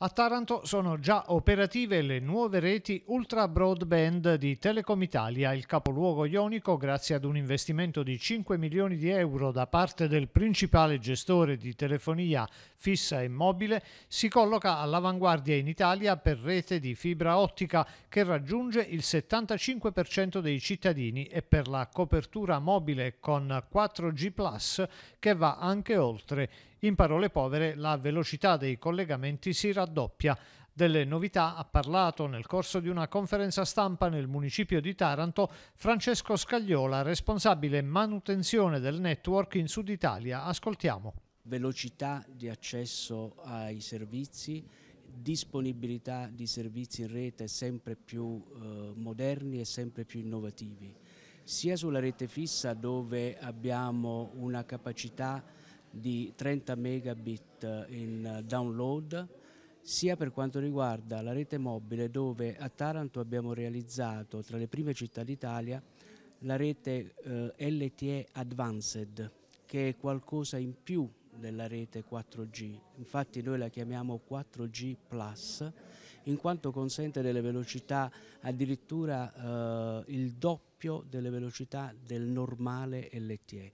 A Taranto sono già operative le nuove reti ultra broadband di Telecom Italia, il capoluogo ionico, grazie ad un investimento di 5 milioni di euro da parte del principale gestore di telefonia fissa e mobile, si colloca all'avanguardia in Italia per rete di fibra ottica che raggiunge il 75% dei cittadini e per la copertura mobile con 4G che va anche oltre in parole povere, la velocità dei collegamenti si raddoppia. Delle novità ha parlato nel corso di una conferenza stampa nel municipio di Taranto Francesco Scagliola, responsabile manutenzione del network in Sud Italia. Ascoltiamo. Velocità di accesso ai servizi, disponibilità di servizi in rete sempre più eh, moderni e sempre più innovativi, sia sulla rete fissa dove abbiamo una capacità di 30 megabit in download, sia per quanto riguarda la rete mobile dove a Taranto abbiamo realizzato tra le prime città d'Italia la rete eh, LTE Advanced che è qualcosa in più della rete 4G, infatti noi la chiamiamo 4G Plus in quanto consente delle velocità addirittura eh, il doppio delle velocità del normale LTE